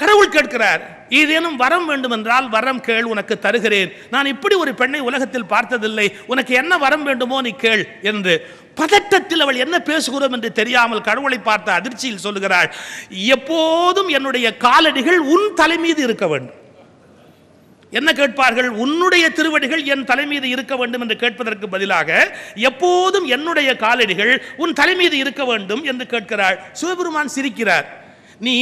கடவுள் கேட்கிறார் ஏதேனும் வரம் வேண்டுமென்றால் வரம் கேள் உனக்கு தருகிறேன் நான் இப்படி ஒரு பெண்ணை உலகத்தில் பார்த்ததில்லை உனக்கு என்ன வரம் வேண்டுமோ நீ கேள் என்று பதட்டத்தில் அவள் என்ன பேசுகிறோம் என்று தெரியாமல் கடவுளை பார்த்த அதிர்ச்சியில் சொல்லுகிறாள் எப்போதும் என்னுடைய காலடிகள் உன் தலை மீது இருக்க வேண்டும் என்ன கேட்பார்கள் உன்னுடைய திருவடிகள் என் தலை மீது இருக்க வேண்டும் என்று கேட்பதற்கு பதிலாக எப்போதும் என்னுடைய காலடிகள் உன் தலை மீது இருக்க வேண்டும் என்று கேட்கிறாள் சிவபெருமான் சிரிக்கிறார் நீ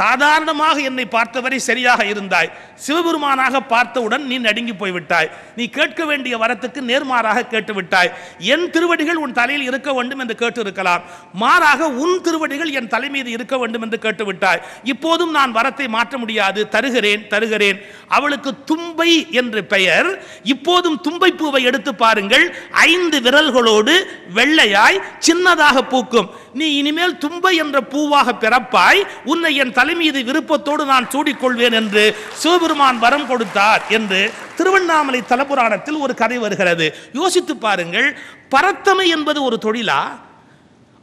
சாதாரணமாக என்னை பார்த்தவரை சரியாக இருந்தாய் சிவபெருமானாக பார்த்தவுடன் நீ நடுங்கி போய்விட்டாய் நீ கேட்க வேண்டிய வரத்துக்கு நேர்மாறாக கேட்டுவிட்டாய் என் திருவடிகள் உன் தலையில் இருக்க வேண்டும் என்று கேட்டு இருக்கலாம் மாறாக உன் திருவடிகள் என் தலை மீது இருக்க வேண்டும் என்று கேட்டுவிட்டாய் இப்போதும் நான் வரத்தை மாற்ற முடியாது தருகிறேன் தருகிறேன் அவளுக்கு தும்பை என்று பெயர் இப்போதும் தும்பை பூவை எடுத்து பாருங்கள் ஐந்து விரல்களோடு வெள்ளையாய் சின்னதாக பூக்கும் நீ இனிமேல் தும்பை என்ற பூவாக பிறப்பாய் உன்னை என் தலைமீது விருப்பத்தோடு நான் சூடிக்கொள்வேன் என்று சிவபெருமான் வரம் கொடுத்தார் என்று திருவண்ணாமலை தலபுராணத்தில் ஒரு கதை வருகிறது யோசித்து பாருங்கள் பரத்தமை என்பது ஒரு தொழிலா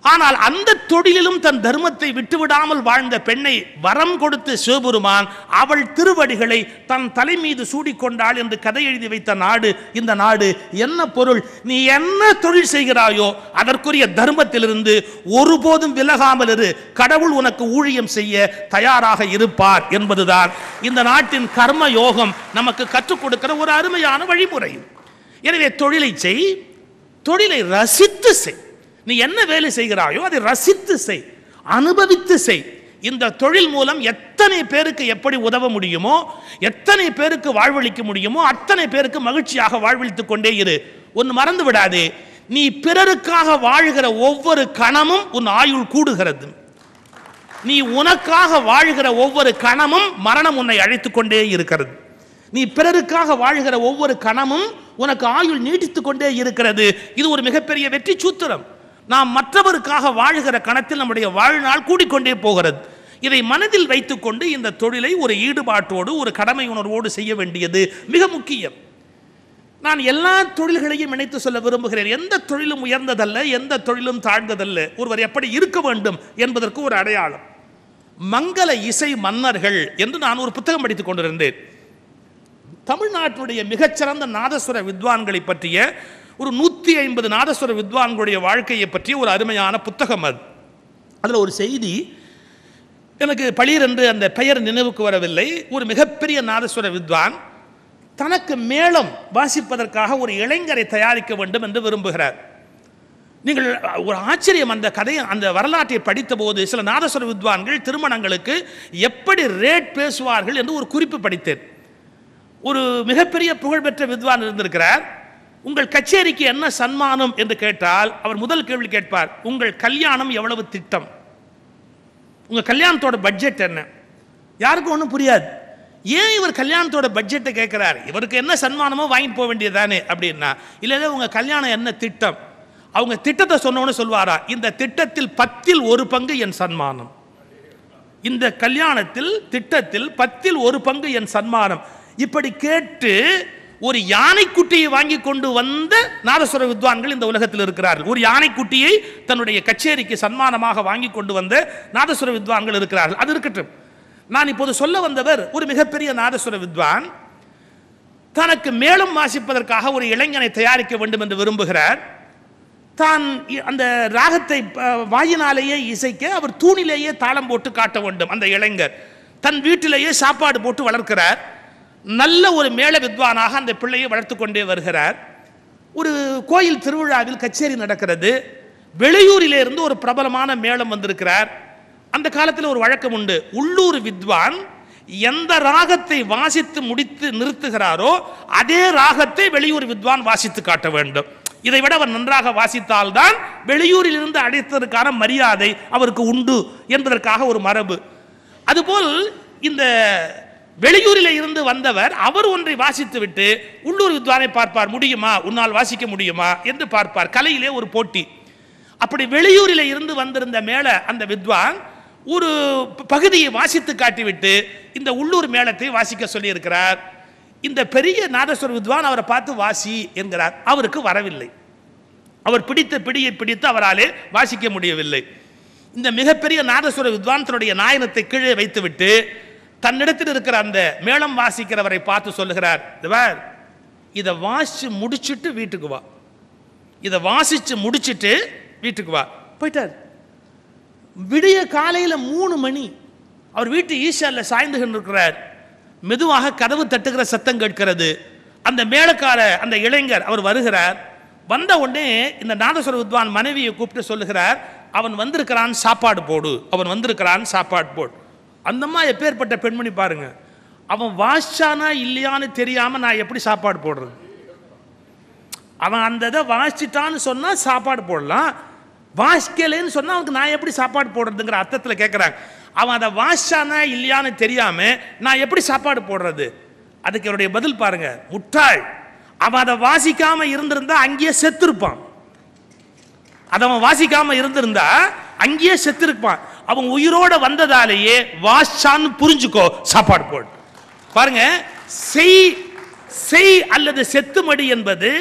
ஆனால் அந்த தொழிலிலும் தன் தர்மத்தை விட்டுவிடாமல் வாழ்ந்த பெண்ணை வரம் கொடுத்து சிவபெருமான் அவள் திருவடிகளை தன் தலை மீது சூடிக்கொண்டாள் என்று கதை எழுதி வைத்த நாடு இந்த நாடு என்ன பொருள் நீ என்ன தொழில் செய்கிறாயோ அதற்குரிய தர்மத்திலிருந்து ஒருபோதும் விலகாமல் இரு கடவுள் உனக்கு ஊழியம் செய்ய தயாராக இருப்பார் என்பதுதான் இந்த நாட்டின் கர்ம யோகம் நமக்கு கற்றுக் கொடுக்கிற ஒரு அருமையான வழிமுறை எனவே தொழிலை செய் தொழிலை ரசித்து செய் நீ என்ன வேலை செய்கிறாயோ அதை ரசித்து செய் அனுபவித்து செய் இந்த தொழில் மூலம் எத்தனை பேருக்கு எப்படி உதவ முடியுமோ எத்தனை பேருக்கு வாழ்வளிக்க முடியுமோ அத்தனை பேருக்கு மகிழ்ச்சியாக வாழ்வழித்துக் கொண்டே இரு ஒன்று மறந்து விடாதே நீ பிறருக்காக வாழ்கிற ஒவ்வொரு கணமும் உன் ஆயுள் கூடுகிறது நீ உனக்காக வாழ்கிற ஒவ்வொரு கணமும் மரணம் உன்னை அழைத்துக் கொண்டே இருக்கிறது நீ பிறருக்காக வாழ்கிற ஒவ்வொரு கணமும் உனக்கு ஆயுள் நீட்டித்துக் கொண்டே இருக்கிறது இது ஒரு மிகப்பெரிய வெற்றி சூத்திரம் நாம் மற்றவருக்காக வாழ்கிற கணத்தில் நம்முடைய வாழ்நாள் கூடிக்கொண்டே போகிறது இதை மனதில் வைத்துக்கொண்டு இந்த தொழிலை ஒரு ஈடுபாட்டோடு ஒரு கடமை உணர்வோடு செய்ய வேண்டியது மிக முக்கியம் நான் எல்லா தொழில்களையும் இணைத்து சொல்ல விரும்புகிறேன் எந்த தொழிலும் உயர்ந்ததல்ல எந்த தொழிலும் தாழ்ந்ததல்ல ஒருவர் எப்படி இருக்க வேண்டும் என்பதற்கு ஒரு அடையாளம் மங்கள இசை மன்னர்கள் என்று நான் ஒரு புத்தகம் படித்துக் கொண்டிருந்தேன் தமிழ்நாட்டுடைய மிகச்சிறந்த நாதஸ்வர வித்வான்களை பற்றிய ஒரு நூற்றி ஐம்பது நாதஸ்வர வித்வான்களுடைய வாழ்க்கையை பற்றி ஒரு அருமையான புத்தகம் அது அதில் ஒரு செய்தி எனக்கு பளிர் என்று அந்த பெயர் நினைவுக்கு வரவில்லை ஒரு மிகப்பெரிய நாதஸ்வர வித்வான் தனக்கு மேளம் வாசிப்பதற்காக ஒரு இளைஞரை தயாரிக்க வேண்டும் என்று விரும்புகிறார் நீங்கள் ஒரு ஆச்சரியம் அந்த கதையை அந்த வரலாற்றை படித்தபோது சில நாதஸ்வர வித்வான்கள் திருமணங்களுக்கு எப்படி ரேட் பேசுவார்கள் என்று ஒரு குறிப்பு படித்தேன் ஒரு மிகப்பெரிய புகழ்பெற்ற வித்வான் இருந்திருக்கிறார் உங்கள் கச்சேரிக்கு என்ன சன்மானம் என்று கேட்டால் அவர் முதல் கேள்வி கேட்பார் உங்கள் கல்யாணம் எவ்வளவு திட்டம் உங்கள் கல்யாணத்தோட பட்ஜெட் என்ன யாருக்கும் ஒன்றும் புரியாது ஏன் இவர் கல்யாணத்தோட பட்ஜெட்டை கேட்குறாரு இவருக்கு என்ன சன்மானமோ வாங்கிட்டு போக வேண்டியதானே அப்படின்னா இல்லை உங்கள் கல்யாணம் என்ன திட்டம் அவங்க திட்டத்தை சொன்னோன்னு சொல்வாரா இந்த திட்டத்தில் பத்தில் ஒரு பங்கு என் சன்மானம் இந்த கல்யாணத்தில் திட்டத்தில் பத்தில் ஒரு பங்கு என் சன்மானம் இப்படி கேட்டு ஒரு யானைக்குட்டியை வாங்கி கொண்டு வந்த நாதஸ்வர வித்வான்கள் இந்த உலகத்தில் இருக்கிறார்கள் ஒரு யானைக்குட்டியை தன்னுடைய கச்சேரிக்கு சன்மானமாக வாங்கி கொண்டு வந்த நாதஸ்வர வித்வான்கள் இருக்கிறார்கள் அது இருக்கட்டும் நான் இப்போது சொல்ல வந்தவர் ஒரு மிகப்பெரிய நாதஸ்வர வித்வான் தனக்கு மேலும் வாசிப்பதற்காக ஒரு இளைஞனை தயாரிக்க வேண்டும் என்று விரும்புகிறார் தான் அந்த ராகத்தை வாயினாலேயே இசைக்க அவர் தூணிலேயே தாளம் போட்டு காட்ட வேண்டும் அந்த இளைஞர் தன் வீட்டிலேயே சாப்பாடு போட்டு வளர்க்கிறார் நல்ல ஒரு மேல வித்வானாக அந்த பிள்ளையை வளர்த்து கொண்டே வருகிறார் ஒரு கோயில் திருவிழாவில் கச்சேரி நடக்கிறது வெளியூரிலிருந்து ஒரு பிரபலமான மேளம் வந்திருக்கிறார் அந்த காலத்தில் ஒரு வழக்கம் உண்டு உள்ளூர் வித்வான் எந்த ராகத்தை வாசித்து முடித்து நிறுத்துகிறாரோ அதே ராகத்தை வெளியூர் வித்வான் வாசித்து காட்ட வேண்டும் இதை விட அவர் நன்றாக வாசித்தால்தான் வெளியூரில் இருந்து அடைத்ததற்கான மரியாதை அவருக்கு உண்டு என்பதற்காக ஒரு மரபு அதுபோல் இந்த வெளியூரில் இருந்து வந்தவர் அவர் ஒன்றை வாசித்துவிட்டு உள்ளூர் வித்வானை பார்ப்பார் முடியுமா உன்னால் வாசிக்க முடியுமா என்று பார்ப்பார் கலையிலே ஒரு போட்டி அப்படி வெளியூரில் இருந்து வந்திருந்த மேலே அந்த வித்வான் ஒரு பகுதியை வாசித்து காட்டிவிட்டு இந்த உள்ளூர் மேளத்தை வாசிக்க சொல்லியிருக்கிறார் இந்த பெரிய நாதஸ்வர வித்வான் அவரை பார்த்து வாசி என்கிறார் அவருக்கு வரவில்லை அவர் பிடித்த பிடியை பிடித்து அவராலே வாசிக்க முடியவில்லை இந்த மிகப்பெரிய நாதஸ்வர வித்வான் தன்னுடைய நாயனத்தை கீழே வைத்துவிட்டு தன்னிடத்தில் இருக்கிற அந்த மேளம் வாசிக்கிறவரை பார்த்து சொல்லுகிறார் இதுவார் இதை வாசித்து முடிச்சுட்டு வீட்டுக்கு வா இதை வாசித்து முடிச்சுட்டு வீட்டுக்கு வா போயிட்டார் விடிய காலையில் மூணு மணி அவர் வீட்டு ஈஷாவில் சாய்ந்து இருக்கிறார் மெதுவாக கதவு தட்டுகிற சத்தம் கேட்கிறது அந்த மேலக்கார அந்த இளைஞர் அவர் வருகிறார் வந்த உடனே இந்த நாதஸ்வர வித்வான் மனைவியை கூப்பிட்டு சொல்லுகிறார் அவன் வந்திருக்கிறான் சாப்பாடு போடு அவன் வந்திருக்கிறான் சாப்பாடு போடு அந்தம்மா எப்பேற்பட்ட பெண்மணி பாருங்க அவன் வாசிச்சானா இல்லையான்னு தெரியாமல் நான் எப்படி சாப்பாடு போடுறது அவன் அந்த இதை வாசிச்சிட்டான்னு சொன்னால் சாப்பாடு போடலாம் வாசிக்கலைன்னு சொன்னால் அவனுக்கு நான் எப்படி சாப்பாடு போடுறதுங்கிற அர்த்தத்தில் கேட்குறாங்க அவன் அதை வாசிச்சானா இல்லையான்னு தெரியாமல் நான் எப்படி சாப்பாடு போடுறது அதுக்கு என்னுடைய பதில் பாருங்க முட்டாள் அவன் அதை வாசிக்காமல் இருந்திருந்தா அங்கேயே இருப்பான் அதை அவன் வாசிக்காம இருந்திருந்தா அங்கேயே இருப்பான் அவங்க உயிரோட வந்ததாலேயே வாஷான்னு புரிஞ்சுக்கோ சாப்பாடு போடு பாருங்க செய் செய் அல்லது செத்துமடி என்பது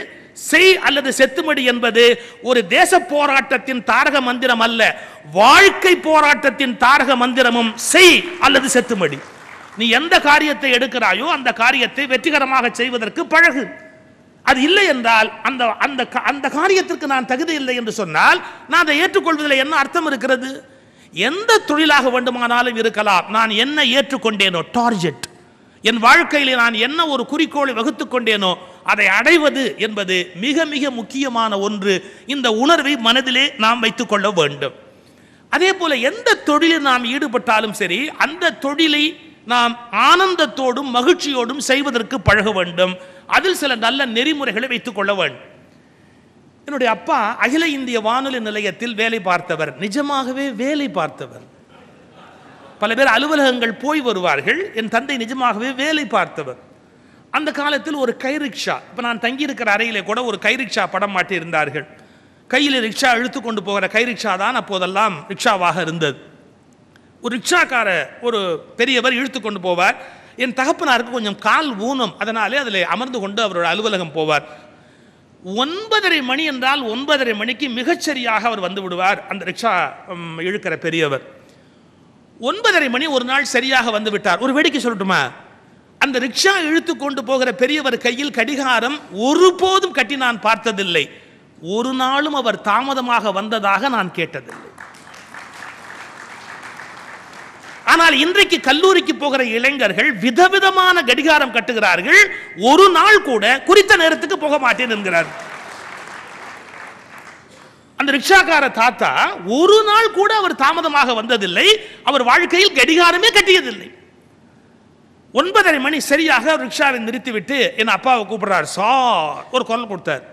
செய் அல்லது செத்துமடி என்பது ஒரு தேச போராட்டத்தின் தாரக மந்திரம் அல்ல வாழ்க்கை போராட்டத்தின் தாரக மந்திரமும் செய் அல்லது செத்துமடி நீ எந்த காரியத்தை எடுக்கிறாயோ அந்த காரியத்தை வெற்றிகரமாக செய்வதற்கு பழகு அது இல்லை என்றால் அந்த அந்த அந்த காரியத்திற்கு நான் தகுதி இல்லை என்று சொன்னால் நான் அதை ஏற்றுக்கொள்வதில் என்ன அர்த்தம் இருக்கிறது எந்த தொழிலாக வேண்டுமானாலும் இருக்கலாம் நான் என்ன ஏற்றுக்கொண்டேனோ டார்ஜெட் என் வாழ்க்கையில் நான் என்ன ஒரு குறிக்கோளை வகுத்து கொண்டேனோ அதை அடைவது என்பது மிக மிக முக்கியமான ஒன்று இந்த உணர்வை மனதிலே நாம் வைத்துக்கொள்ள வேண்டும் அதே போல எந்த தொழிலில் நாம் ஈடுபட்டாலும் சரி அந்த தொழிலை நாம் ஆனந்தத்தோடும் மகிழ்ச்சியோடும் செய்வதற்கு பழக வேண்டும் அதில் சில நல்ல நெறிமுறைகளை வைத்துக்கொள்ள வேண்டும் என்னுடைய அப்பா அகில இந்திய வானொலி நிலையத்தில் வேலை பார்த்தவர் நிஜமாகவே வேலை பார்த்தவர் பல பேர் அலுவலகங்கள் போய் வருவார்கள் என் தந்தை நிஜமாகவே வேலை பார்த்தவர் அந்த காலத்தில் ஒரு கை ரிக்ஷா இப்போ நான் தங்கியிருக்கிற அறையிலே கூட ஒரு கை ரிக்ஷா படம் மாட்டியிருந்தார்கள் கையில் ரிக்ஷா இழுத்து கொண்டு போகிற கை ரிக்ஷா தான் அப்போதெல்லாம் ரிக்ஷாவாக இருந்தது ஒரு ரிக்ஷாக்கார ஒரு பெரியவர் இழுத்து கொண்டு போவார் என் தகப்பனாருக்கு கொஞ்சம் கால் ஊனம் அதனாலே அதில் அமர்ந்து கொண்டு அவரோட அலுவலகம் போவார் ஒன்பதரை மணி என்றால் ஒன்பதரை மணிக்கு மிகச்சரியாக அவர் வந்து விடுவார் அந்த ரிக்ஷா இழுக்கிற பெரியவர் ஒன்பதரை மணி ஒரு நாள் சரியாக வந்து விட்டார் ஒரு வேடிக்கை சொல்லட்டுமா அந்த ரிக்ஷா இழுத்து கொண்டு போகிற பெரியவர் கையில் கடிகாரம் ஒருபோதும் கட்டி நான் பார்த்ததில்லை ஒரு நாளும் அவர் தாமதமாக வந்ததாக நான் கேட்டதில்லை ஆனால் இன்றைக்கு கல்லூரிக்கு போகிற இளைஞர்கள் விதவிதமான கடிகாரம் கட்டுகிறார்கள் ஒரு நாள் கூட குறித்த நேரத்துக்கு போக மாட்டேன் என்கிறார் அந்த ரிக்ஷாக்கார தாத்தா ஒரு நாள் கூட அவர் தாமதமாக வந்ததில்லை அவர் வாழ்க்கையில் கடிகாரமே கட்டியதில்லை ஒன்பதரை மணி சரியாக ரிக்ஷாவை நிறுத்திவிட்டு என் அப்பாவை கூப்பிடுறார் சார் ஒரு குரல் கொடுத்தார்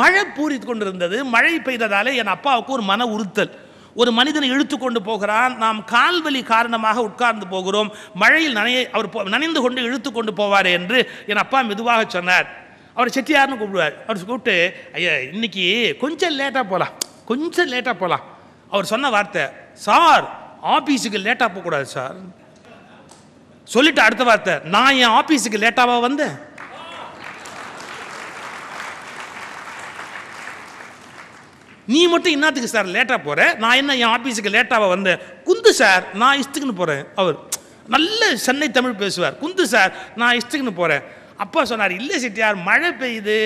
மழை பூரித்து கொண்டிருந்தது மழை பெய்ததாலே என் அப்பாவுக்கு ஒரு மன உறுத்தல் ஒரு மனிதனை இழுத்து கொண்டு போகிறான் நாம் கால்வலி காரணமாக உட்கார்ந்து போகிறோம் மழையில் நனைய அவர் நனைந்து கொண்டு இழுத்து கொண்டு போவார் என்று என் அப்பா மெதுவாக சொன்னார் அவர் செட்டியார்னு கூப்பிடுவார் அவர் கூப்பிட்டு ஐயா இன்னைக்கு கொஞ்சம் லேட்டாக போகலாம் கொஞ்சம் லேட்டாக போகலாம் அவர் சொன்ன வார்த்தை சார் ஆஃபீஸுக்கு லேட்டாக போகக்கூடாது சார் சொல்லிட்டு அடுத்த வார்த்தை நான் என் ஆஃபீஸுக்கு லேட்டாவாக வந்தேன் நீ மட்டும் இன்னத்துக்கு சார் லேட்டாக போகிற நான் என்ன என் ஆஃபீஸுக்கு லேட்டாக வந்தேன் குந்து சார் நான் இஷ்டத்துக்குன்னு போகிறேன் அவர் நல்ல சென்னை தமிழ் பேசுவார் குந்து சார் நான் இஷ்டத்துக்குன்னு போகிறேன் அப்பா சொன்னார் இல்லை சிட்டியார் மழை பெய்யுது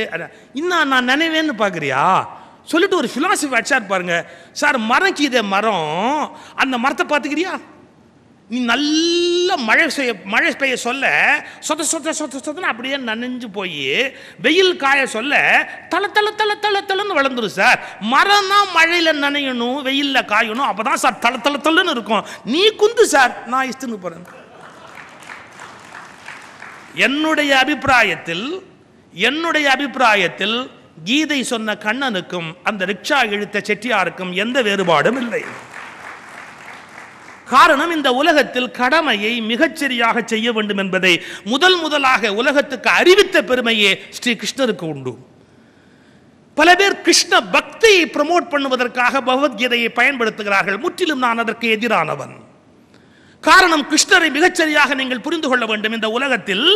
இன்னும் நான் நினைவேன்னு பார்க்குறியா சொல்லிட்டு ஒரு ஃபிலாசபி வச்சார் பாருங்க சார் மரம் கீதே மரம் அந்த மரத்தை பார்த்துக்கிறியா நீ நல்ல மழை செய்ய மழை பெய்ய சொல்ல சொத சொத சொத்த சொதன்னு அப்படியே நனைஞ்சு போய் வெயில் காய சொல்ல தலை தலை தலை தலை தலைன்னு வளர்ந்துடும் சார் தான் மழையில் நனையணும் வெயிலில் காயணும் அப்போ தான் சார் தலை தலை தலைன்னு இருக்கும் நீ குந்து சார் நான் இஷ்டன்னு போகிறேன் என்னுடைய அபிப்பிராயத்தில் என்னுடைய அபிப்பிராயத்தில் கீதை சொன்ன கண்ணனுக்கும் அந்த ரிக்ஷா இழுத்த செட்டியாருக்கும் எந்த வேறுபாடும் இல்லை காரணம் இந்த உலகத்தில் கடமையை மிகச்சரியாக செய்ய வேண்டும் என்பதை முதல் முதலாக உலகத்துக்கு அறிவித்த பெருமையே ஸ்ரீ கிருஷ்ணருக்கு உண்டு பல பேர் கிருஷ்ண பக்தியை ப்ரமோட் பண்ணுவதற்காக பகவத்கீதையை பயன்படுத்துகிறார்கள் முற்றிலும் நான் அதற்கு எதிரானவன் காரணம் கிருஷ்ணரை மிகச்சரியாக நீங்கள் புரிந்து கொள்ள வேண்டும் இந்த உலகத்தில்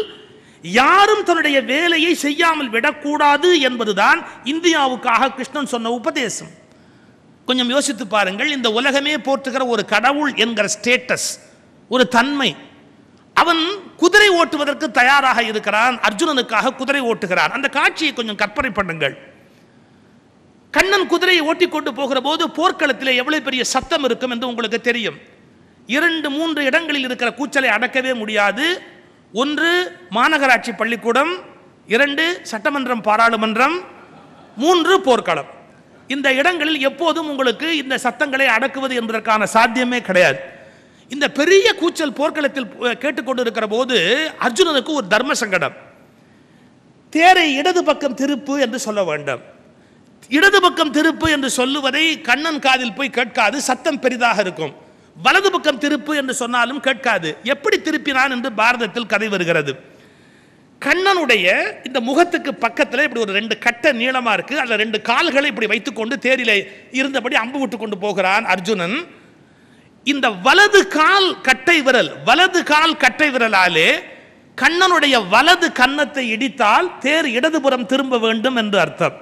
யாரும் தன்னுடைய வேலையை செய்யாமல் விடக்கூடாது என்பதுதான் இந்தியாவுக்காக கிருஷ்ணன் சொன்ன உபதேசம் கொஞ்சம் யோசித்து பாருங்கள் இந்த உலகமே போற்றுகிற ஒரு கடவுள் என்கிற ஸ்டேட்டஸ் ஒரு தன்மை அவன் குதிரை ஓட்டுவதற்கு தயாராக இருக்கிறான் அர்ஜுனனுக்காக குதிரை ஓட்டுகிறான் அந்த காட்சியை கொஞ்சம் கற்பனை பண்ணுங்கள் கண்ணன் குதிரையை கொண்டு போகிற போது போர்க்களத்தில் எவ்வளவு பெரிய சத்தம் இருக்கும் என்று உங்களுக்கு தெரியும் இரண்டு மூன்று இடங்களில் இருக்கிற கூச்சலை அடக்கவே முடியாது ஒன்று மாநகராட்சி பள்ளிக்கூடம் இரண்டு சட்டமன்றம் பாராளுமன்றம் மூன்று போர்க்களம் இந்த இடங்களில் எப்போதும் உங்களுக்கு இந்த சத்தங்களை அடக்குவது என்பதற்கான சாத்தியமே கிடையாது இந்த பெரிய கூச்சல் போர்க்களத்தில் கேட்டுக்கொண்டிருக்கிற போது அர்ஜுனனுக்கு ஒரு தர்ம சங்கடம் தேரை இடது பக்கம் திருப்பு என்று சொல்ல வேண்டும் இடது பக்கம் திருப்பு என்று சொல்லுவதை கண்ணன் காதில் போய் கேட்காது சத்தம் பெரிதாக இருக்கும் வலது பக்கம் திருப்பு என்று சொன்னாலும் கேட்காது எப்படி திருப்பினான் என்று பாரதத்தில் கதை வருகிறது கண்ணனுடைய இந்த முகத்துக்கு பக்கத்தில் இப்படி ஒரு ரெண்டு கட்ட நீளமாக இருக்கு அதில் ரெண்டு கால்களை இப்படி வைத்துக்கொண்டு தேரில் இருந்தபடி அம்பு விட்டு கொண்டு போகிறான் அர்ஜுனன் இந்த வலது கால் கட்டை விரல் வலது கால் கட்டை விரலாலே கண்ணனுடைய வலது கன்னத்தை இடித்தால் தேர் இடதுபுறம் திரும்ப வேண்டும் என்று அர்த்தம்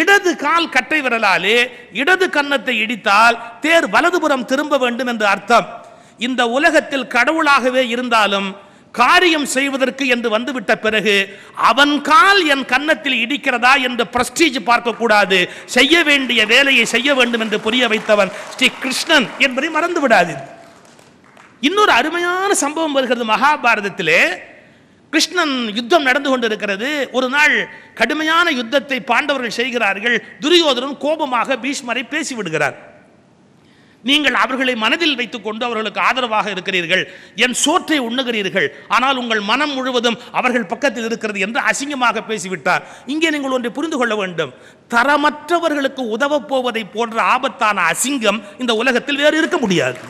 இடது கால் கட்டை விரலாலே இடது கன்னத்தை இடித்தால் தேர் வலதுபுறம் திரும்ப வேண்டும் என்று அர்த்தம் இந்த உலகத்தில் கடவுளாகவே இருந்தாலும் காரியம் செய்வதற்கு என்று வந்துவிட்ட பிறகு அவன் கால் என் கன்னத்தில் இடிக்கிறதா என்று பிரஸ்டீஜ் பார்க்கக்கூடாது செய்ய வேண்டிய வேலையை செய்ய வேண்டும் என்று புரிய வைத்தவன் ஸ்ரீ கிருஷ்ணன் என்பதை மறந்து விடாது இன்னொரு அருமையான சம்பவம் வருகிறது மகாபாரதத்திலே கிருஷ்ணன் யுத்தம் நடந்து கொண்டிருக்கிறது ஒரு நாள் கடுமையான யுத்தத்தை பாண்டவர்கள் செய்கிறார்கள் துரியோதனன் கோபமாக பீஷ்மரை பேசிவிடுகிறார் நீங்கள் அவர்களை மனதில் வைத்துக் கொண்டு அவர்களுக்கு ஆதரவாக இருக்கிறீர்கள் என் சோற்றை உண்ணுகிறீர்கள் ஆனால் உங்கள் மனம் முழுவதும் அவர்கள் பக்கத்தில் இருக்கிறது என்று அசிங்கமாக பேசிவிட்டார் இங்கே நீங்கள் ஒன்றை புரிந்து கொள்ள வேண்டும் தரமற்றவர்களுக்கு உதவப் போவதை போன்ற ஆபத்தான அசிங்கம் இந்த உலகத்தில் வேறு இருக்க முடியாது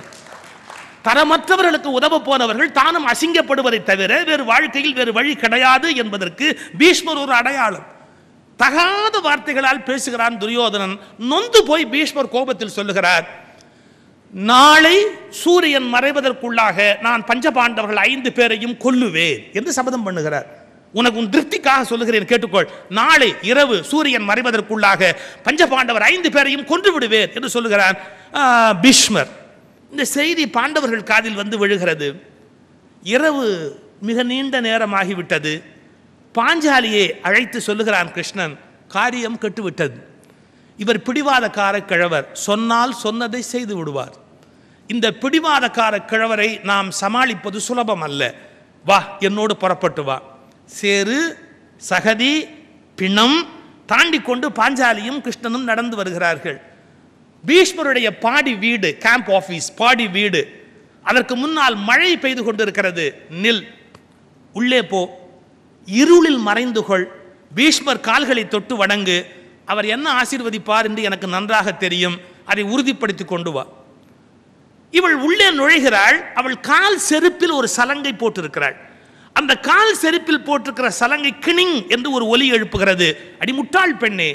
தரமற்றவர்களுக்கு உதவ போனவர்கள் தானும் அசிங்கப்படுவதை தவிர வேறு வாழ்க்கையில் வேறு வழி கிடையாது என்பதற்கு பீஷ்மர் ஒரு அடையாளம் தகாத வார்த்தைகளால் பேசுகிறான் துரியோதனன் நொந்து போய் பீஷ்மர் கோபத்தில் சொல்லுகிறார் நாளை சூரியன் மறைவதற்குள்ளாக நான் பஞ்சபாண்டவர்கள் ஐந்து பேரையும் கொல்லுவேன் என்று சபதம் பண்ணுகிறார் உனக்கு உன் திருப்திக்காக சொல்லுகிறேன் கேட்டுக்கொள் நாளை இரவு சூரியன் மறைவதற்குள்ளாக பஞ்சபாண்டவர் ஐந்து பேரையும் கொன்று விடுவேன் என்று சொல்லுகிறார் பீஷ்மர் இந்த செய்தி பாண்டவர்கள் காதில் வந்து விழுகிறது இரவு மிக நீண்ட நேரமாகிவிட்டது பாஞ்சாலியை அழைத்து சொல்லுகிறான் கிருஷ்ணன் காரியம் கெட்டுவிட்டது இவர் பிடிவாதக்கார கிழவர் சொன்னால் சொன்னதை செய்து விடுவார் இந்த பிடிவாதக்கார கிழவரை நாம் சமாளிப்பது சுலபம் அல்ல வா என்னோடு புறப்பட்டு வா சேரு சகதி பிணம் தாண்டி கொண்டு பாஞ்சாலியும் கிருஷ்ணனும் நடந்து வருகிறார்கள் பீஷ்மருடைய பாடி வீடு கேம்ப் ஆஃபீஸ் பாடி வீடு அதற்கு முன்னால் மழை பெய்து கொண்டிருக்கிறது நில் உள்ளே போ இருளில் மறைந்துகொள் பீஷ்மர் கால்களை தொட்டு வணங்கு அவர் என்ன ஆசீர்வதிப்பார் என்று எனக்கு நன்றாக தெரியும் அதை உறுதிப்படுத்தி கொண்டு வா இவள் உள்ளே நுழைகிறாள் அவள் கால் செருப்பில் ஒரு சலங்கை போட்டிருக்கிறாள் அந்த கால் செருப்பில் போட்டிருக்கிற சலங்கை கிணிங் என்று ஒரு ஒலி எழுப்புகிறது அடி முட்டாள் பெண்ணே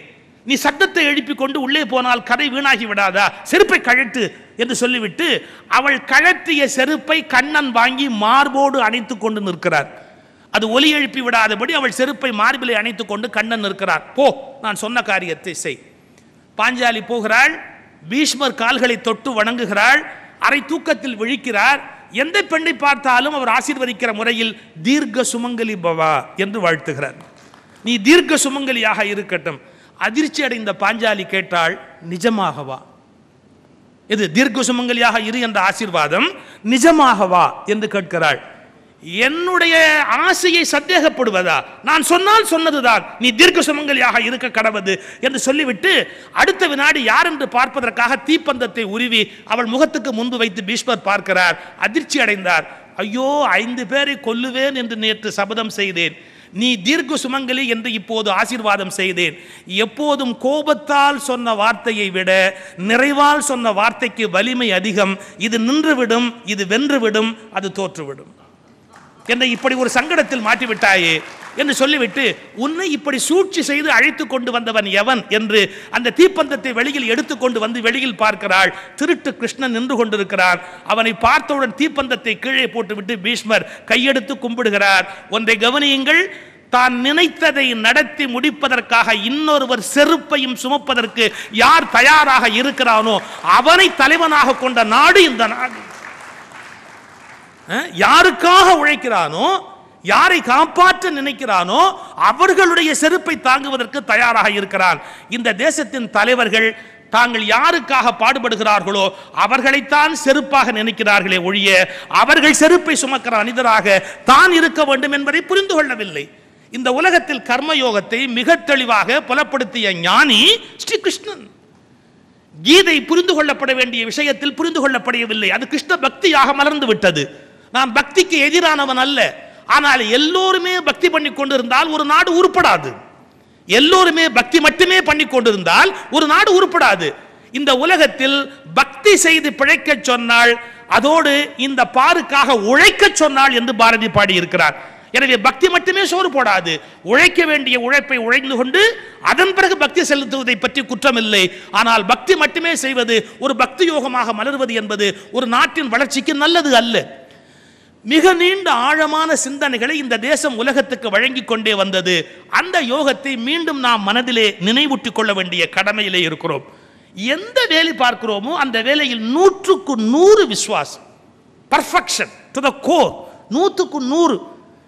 நீ சத்தத்தை எழுப்பி கொண்டு உள்ளே போனால் கதை வீணாகி விடாதா செருப்பை கழட்டு என்று சொல்லிவிட்டு அவள் கழற்றிய செருப்பை கண்ணன் வாங்கி மார்போடு அணைத்து கொண்டு நிற்கிறார் அது ஒலி எழுப்பி விடாதபடி அவள் செருப்பை மார்பிலை அணைத்துக் கொண்டு கண்ணன் இருக்கிறார் போ நான் சொன்ன காரியத்தை செய் பாஞ்சாலி போகிறாள் பீஷ்மர் கால்களை தொட்டு வணங்குகிறாள் அரை தூக்கத்தில் விழிக்கிறார் எந்த பெண்ணை பார்த்தாலும் அவர் ஆசீர்வதிக்கிற முறையில் தீர்க்க சுமங்கலி பவா என்று வாழ்த்துகிறார் நீ தீர்க்க சுமங்கலியாக இருக்கட்டும் அதிர்ச்சி அடைந்த பாஞ்சாலி கேட்டாள் நிஜமாகவா இது தீர்க்க சுமங்கலியாக இரு என்ற ஆசீர்வாதம் நிஜமாகவா என்று கேட்கிறாள் என்னுடைய ஆசையை சந்தேகப்படுவதா நான் சொன்னால் சொன்னதுதான் நீ தீர்க்க சுமங்கலியாக இருக்க கடவுது என்று சொல்லிவிட்டு அடுத்த வினாடி யார் என்று பார்ப்பதற்காக தீப்பந்தத்தை உருவி அவள் முகத்துக்கு முன்பு வைத்து பீஷ்மர் பார்க்கிறார் அதிர்ச்சி அடைந்தார் ஐயோ ஐந்து பேரை கொல்லுவேன் என்று நேற்று சபதம் செய்தேன் நீ தீர்க்க சுமங்கலி என்று இப்போது ஆசீர்வாதம் செய்தேன் எப்போதும் கோபத்தால் சொன்ன வார்த்தையை விட நிறைவால் சொன்ன வார்த்தைக்கு வலிமை அதிகம் இது நின்றுவிடும் இது வென்றுவிடும் அது தோற்றுவிடும் என்னை இப்படி ஒரு சங்கடத்தில் மாட்டிவிட்டாயே என்று சொல்லிவிட்டு உன்னை இப்படி சூழ்ச்சி செய்து அழைத்து கொண்டு வந்தவன் எவன் என்று அந்த தீப்பந்தத்தை வெளியில் எடுத்துக்கொண்டு வந்து வெளியில் பார்க்கிறாள் திருட்டு கிருஷ்ணன் நின்று கொண்டிருக்கிறான் அவனை பார்த்தவுடன் தீப்பந்தத்தை கீழே போட்டுவிட்டு பீஷ்மர் கையெடுத்து கும்பிடுகிறார் ஒன்றை கவனியுங்கள் தான் நினைத்ததை நடத்தி முடிப்பதற்காக இன்னொருவர் செருப்பையும் சுமப்பதற்கு யார் தயாராக இருக்கிறானோ அவனை தலைவனாக கொண்ட நாடு இந்த நாடு யாருக்காக உழைக்கிறானோ யாரை காப்பாற்ற நினைக்கிறானோ அவர்களுடைய செருப்பை தாங்குவதற்கு தயாராக இருக்கிறான் இந்த தேசத்தின் தலைவர்கள் தாங்கள் யாருக்காக பாடுபடுகிறார்களோ அவர்களைத்தான் செருப்பாக நினைக்கிறார்களே ஒழிய அவர்கள் செருப்பை சுமக்கிற மனிதராக தான் இருக்க வேண்டும் என்பதை புரிந்து கொள்ளவில்லை இந்த உலகத்தில் கர்மயோகத்தை மிக தெளிவாக புலப்படுத்திய ஞானி ஸ்ரீ கிருஷ்ணன் கீதை புரிந்து கொள்ளப்பட வேண்டிய விஷயத்தில் புரிந்து கொள்ளப்படவில்லை அது கிருஷ்ண பக்தியாக மலர்ந்து விட்டது நான் பக்திக்கு எதிரானவன் அல்ல ஆனால் எல்லோருமே பக்தி பண்ணி கொண்டிருந்தால் ஒரு நாடு உருப்படாது எல்லோருமே பக்தி மட்டுமே பண்ணி கொண்டிருந்தால் ஒரு நாடு உருப்படாது இந்த உலகத்தில் பக்தி செய்து பிழைக்க சொன்னால் அதோடு இந்த பாருக்காக உழைக்க சொன்னால் என்று பாரதி பாடியிருக்கிறார் எனவே பக்தி மட்டுமே சோறு போடாது உழைக்க வேண்டிய உழைப்பை உழைந்து கொண்டு அதன் பிறகு பக்தி செலுத்துவதை பற்றி குற்றம் இல்லை ஆனால் பக்தி மட்டுமே செய்வது ஒரு பக்தி யோகமாக மலர்வது என்பது ஒரு நாட்டின் வளர்ச்சிக்கு நல்லது அல்ல மிக நீண்ட ஆழமான சிந்தனைகளை இந்த தேசம் உலகத்துக்கு வழங்கி கொண்டே வந்தது அந்த யோகத்தை மீண்டும் நாம் மனதிலே நினைவூட்டிக் கொள்ள வேண்டிய கடமையிலே இருக்கிறோம் எந்த வேலை பார்க்கிறோமோ அந்த வேலையில் நூற்றுக்கு நூறு விசுவாசம் பர்ஃபெக்ஷன் டு த கோர் நூற்றுக்கு நூறு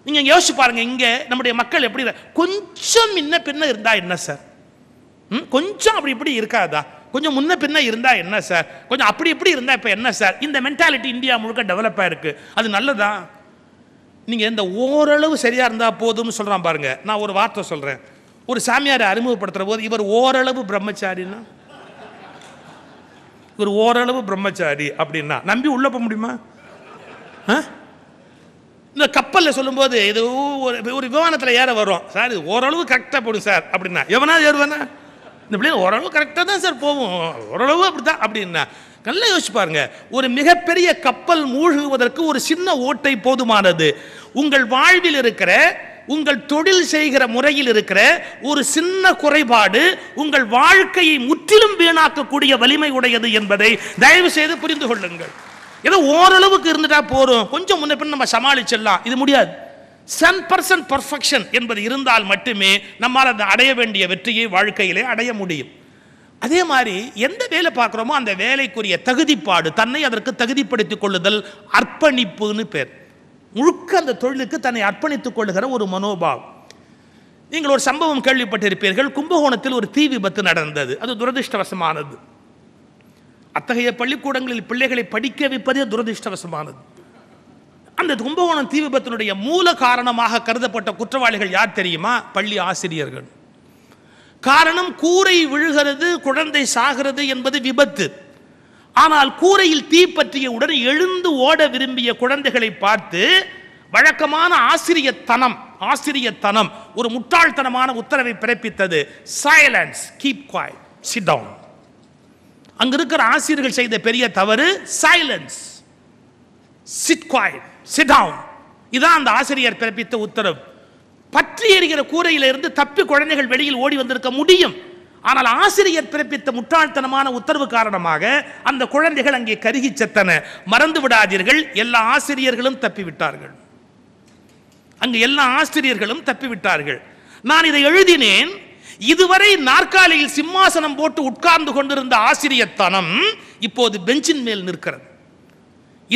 நீங்கள் யோசிச்சு பாருங்க இங்கே நம்முடைய மக்கள் எப்படி கொஞ்சம் இன்ன பின்ன இருந்தால் என்ன சார் கொஞ்சம் அப்படி இப்படி இருக்காதா கொஞ்சம் முன்ன பின்ன இருந்தால் என்ன சார் கொஞ்சம் அப்படி இப்படி இருந்தால் இப்போ என்ன சார் இந்த மென்டாலிட்டி இந்தியா முழுக்க டெவலப் ஆகிருக்கு அது நல்லதா நீங்கள் இந்த ஓரளவு சரியாக இருந்தால் போதும்னு சொல்கிறான் பாருங்கள் நான் ஒரு வார்த்தை சொல்கிறேன் ஒரு சாமியாரை அறிமுகப்படுத்துகிற போது இவர் ஓரளவு பிரம்மச்சாரின்னா இவர் ஓரளவு பிரம்மச்சாரி அப்படின்னா நம்பி உள்ளே போக முடியுமா இந்த கப்பலில் சொல்லும்போது இது ஒரு ஒரு விமானத்தில் ஏற வரும் சார் இது ஓரளவு கரெக்டாக போடும் சார் அப்படின்னா எவனா ஏறுவானா இந்த பிள்ளைங்க ஓரளவு கரெக்டாக தான் சார் போகும் ஓரளவு அப்படி தான் அப்படின்னா நல்லா யோசிச்சு பாருங்க ஒரு மிகப்பெரிய கப்பல் மூழ்குவதற்கு ஒரு சின்ன ஓட்டை போதுமானது உங்கள் வாழ்வில் இருக்கிற உங்கள் தொழில் செய்கிற முறையில் இருக்கிற ஒரு சின்ன குறைபாடு உங்கள் வாழ்க்கையை முற்றிலும் வீணாக்கக்கூடிய வலிமை உடையது என்பதை தயவு செய்து புரிந்து கொள்ளுங்கள் ஏதோ ஓரளவுக்கு இருந்துட்டா போறோம் கொஞ்சம் முன்ன பின் நம்ம சமாளிச்சிடலாம் இது முடியாது சென் பர்சன்ட் பர்ஃபெக்ஷன் என்பது இருந்தால் மட்டுமே நம்மால் அதை அடைய வேண்டிய வெற்றியை வாழ்க்கையிலே அடைய முடியும் அதே மாதிரி எந்த வேலை பார்க்குறோமோ அந்த வேலைக்குரிய தகுதிப்பாடு தன்னை அதற்கு தகுதிப்படுத்திக் கொள்ளுதல் அர்ப்பணிப்புன்னு பேர் முழுக்க அந்த தொழிலுக்கு தன்னை அர்ப்பணித்துக் கொள்ளுகிற ஒரு மனோபாவம் நீங்கள் ஒரு சம்பவம் கேள்விப்பட்டிருப்பீர்கள் கும்பகோணத்தில் ஒரு தீ விபத்து நடந்தது அது துரதிருஷ்டவசமானது அத்தகைய பள்ளிக்கூடங்களில் பிள்ளைகளை படிக்க வைப்பதே துரதிருஷ்டவசமானது அந்த கும்பகோணம் தீ விபத்தினுடைய மூல காரணமாக கருதப்பட்ட குற்றவாளிகள் யார் தெரியுமா பள்ளி ஆசிரியர்கள் காரணம் கூரை விழுகிறது குழந்தை சாகிறது என்பது விபத்து ஆனால் கூரையில் தீ உடன் எழுந்து ஓட விரும்பிய குழந்தைகளை பார்த்து வழக்கமான ஆசிரியத்தனம் ஆசிரியத்தனம் ஒரு முட்டாள்தனமான உத்தரவை பிறப்பித்தது சைலன்ஸ் கீப் குவாய் சிட் இருக்கிற ஆசிரியர்கள் செய்த பெரிய தவறு சைலன்ஸ் சிட் குவாய்ட் சிடாவும் இதுதான் அந்த ஆசிரியர் பிறப்பித்த உத்தரவு பற்றி எறிகிற கூரையிலிருந்து தப்பி குழந்தைகள் வெளியில் ஓடி வந்திருக்க முடியும் ஆனால் ஆசிரியர் பிறப்பித்த முட்டாள்தனமான உத்தரவு காரணமாக அந்த குழந்தைகள் அங்கே கருகி செத்தன மறந்து விடாதீர்கள் எல்லா ஆசிரியர்களும் தப்பிவிட்டார்கள் அங்கு எல்லா ஆசிரியர்களும் தப்பிவிட்டார்கள் நான் இதை எழுதினேன் இதுவரை நாற்காலியில் சிம்மாசனம் போட்டு உட்கார்ந்து கொண்டிருந்த ஆசிரியத்தனம் இப்போது பெஞ்சின் மேல் நிற்கிறது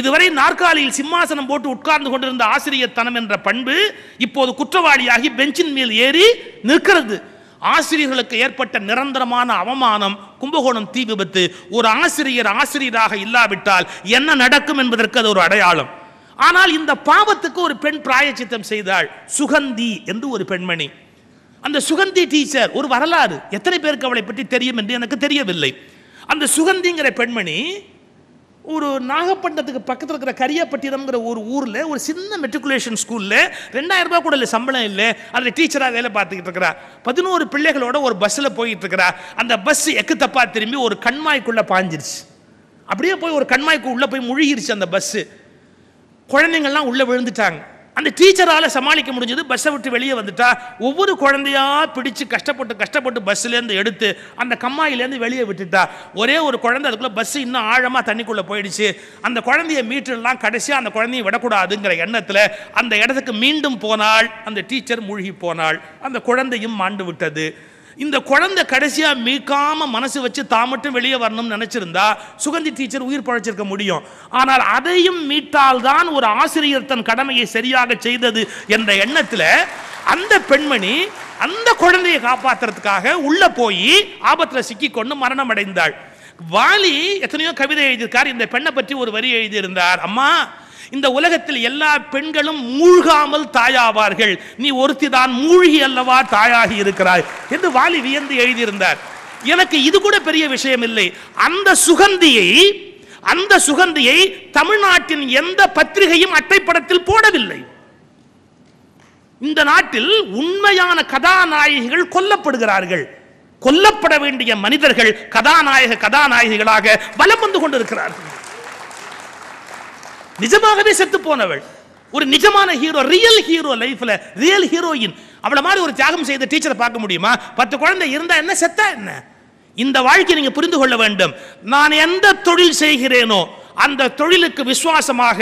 இதுவரை நாற்காலியில் சிம்மாசனம் போட்டு உட்கார்ந்து கொண்டிருந்த ஆசிரியத்தனம் என்ற பண்பு இப்போது குற்றவாளியாகி பெஞ்சின் மேல் ஏறி நிற்கிறது ஆசிரியர்களுக்கு ஏற்பட்ட நிரந்தரமான அவமானம் கும்பகோணம் தீ விபத்து ஒரு ஆசிரியர் ஆசிரியராக இல்லாவிட்டால் என்ன நடக்கும் என்பதற்கு அது ஒரு அடையாளம் ஆனால் இந்த பாவத்துக்கு ஒரு பெண் பிராயச்சித்தம் செய்தாள் சுகந்தி என்று ஒரு பெண்மணி அந்த சுகந்தி டீச்சர் ஒரு வரலாறு எத்தனை பேருக்கு அவளை பற்றி தெரியும் என்று எனக்கு தெரியவில்லை அந்த சுகந்திங்கிற பெண்மணி ஒரு நாகப்பட்டினத்துக்கு பக்கத்தில் இருக்கிற கரியாப்பட்டினம்ங்கிற ஒரு ஊரில் ஒரு சின்ன மெட்ரிகுலேஷன் ஸ்கூலில் ரெண்டாயிரம் ரூபாய் கூட இல்லை சம்பளம் இல்லை அதில் டீச்சராக வேலை பார்த்துக்கிட்டு இருக்கிறா பதினோரு பிள்ளைகளோட ஒரு பஸ்ஸில் போயிட்டு இருக்கிறா அந்த பஸ் எக்கு தப்பா திரும்பி ஒரு கண்மாய்க்குள்ளே பாஞ்சிருச்சு அப்படியே போய் ஒரு கண்மாய்க்கு உள்ளே போய் முழுகிருச்சு அந்த பஸ்ஸு குழந்தைங்கள்லாம் உள்ளே விழுந்துட்டாங்க அந்த டீச்சரால் சமாளிக்க முடிஞ்சது பஸ்ஸை விட்டு வெளியே வந்துட்டா ஒவ்வொரு குழந்தையா பிடிச்சு கஷ்டப்பட்டு கஷ்டப்பட்டு பஸ்ஸுலேருந்து எடுத்து அந்த கம்மாயிலேருந்து வெளியே விட்டுட்டா ஒரே ஒரு குழந்தை அதுக்குள்ளே பஸ் இன்னும் ஆழமாக தண்ணிக்குள்ளே போயிடுச்சு அந்த குழந்தைய மீட்டர்லாம் கடைசியாக அந்த குழந்தைய விடக்கூடாதுங்கிற எண்ணத்தில் அந்த இடத்துக்கு மீண்டும் போனால் அந்த டீச்சர் மூழ்கி போனாள் அந்த குழந்தையும் மாண்டு விட்டது இந்த குழந்தை கடைசியாக மீக்காமல் மனசு வச்சு தான் மட்டும் வெளியே வரணும்னு நினச்சிருந்தா சுகந்தி டீச்சர் உயிர் பழைச்சிருக்க முடியும் ஆனால் அதையும் மீட்டால்தான் ஒரு ஆசிரியர் தன் கடமையை சரியாக செய்தது என்ற எண்ணத்தில் அந்த பெண்மணி அந்த குழந்தையை காப்பாற்றுறதுக்காக உள்ளே போய் ஆபத்தில் சிக்கிக்கொண்டு மரணம் அடைந்தாள் வாலி எத்தனையோ கவிதை எழுதியிருக்கார் இந்த பெண்ணை பற்றி ஒரு வரி எழுதியிருந்தார் அம்மா இந்த உலகத்தில் எல்லா பெண்களும் மூழ்காமல் தாயாவார்கள் நீ ஒருத்தி தான் மூழ்கி அல்லவா தாயாகி இருக்கிறாய் என்று வாலி வியந்து எழுதியிருந்தார் எனக்கு இது கூட பெரிய விஷயம் இல்லை அந்த சுகந்தியை அந்த சுகந்தியை தமிழ்நாட்டின் எந்த பத்திரிகையும் அட்டைப்படத்தில் போடவில்லை இந்த நாட்டில் உண்மையான கதாநாயகிகள் கொல்லப்படுகிறார்கள் கொல்லப்பட வேண்டிய மனிதர்கள் கதாநாயக கதாநாயகிகளாக வலம் வந்து கொண்டிருக்கிறார்கள் நிஜமாகவே செத்து போனவள் ஒரு நிஜமான ஹீரோ ரியல் ஹீரோ லைஃப்ல ரியல் ஹீரோயின் அவளை மாதிரி ஒரு தியாகம் செய்த டீச்சரை பார்க்க முடியுமா பத்து குழந்தை இருந்தா என்ன செத்தா என்ன இந்த வாழ்க்கை நீங்க புரிந்து கொள்ள வேண்டும் நான் எந்த தொழில் செய்கிறேனோ அந்த தொழிலுக்கு விசுவாசமாக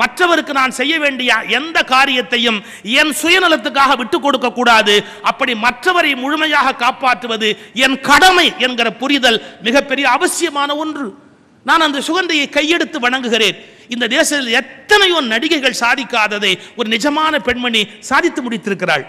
மற்றவருக்கு நான் செய்ய வேண்டிய எந்த காரியத்தையும் என் சுயநலத்துக்காக விட்டு கொடுக்க கூடாது அப்படி மற்றவரை முழுமையாக காப்பாற்றுவது என் கடமை என்கிற புரிதல் மிகப்பெரிய அவசியமான ஒன்று நான் அந்த சுகந்தையை கையெடுத்து வணங்குகிறேன் இந்த தேசத்தில் எத்தனையோ நடிகைகள் சாதிக்காததை ஒரு நிஜமான பெண்மணி சாதித்து முடித்திருக்கிறாள்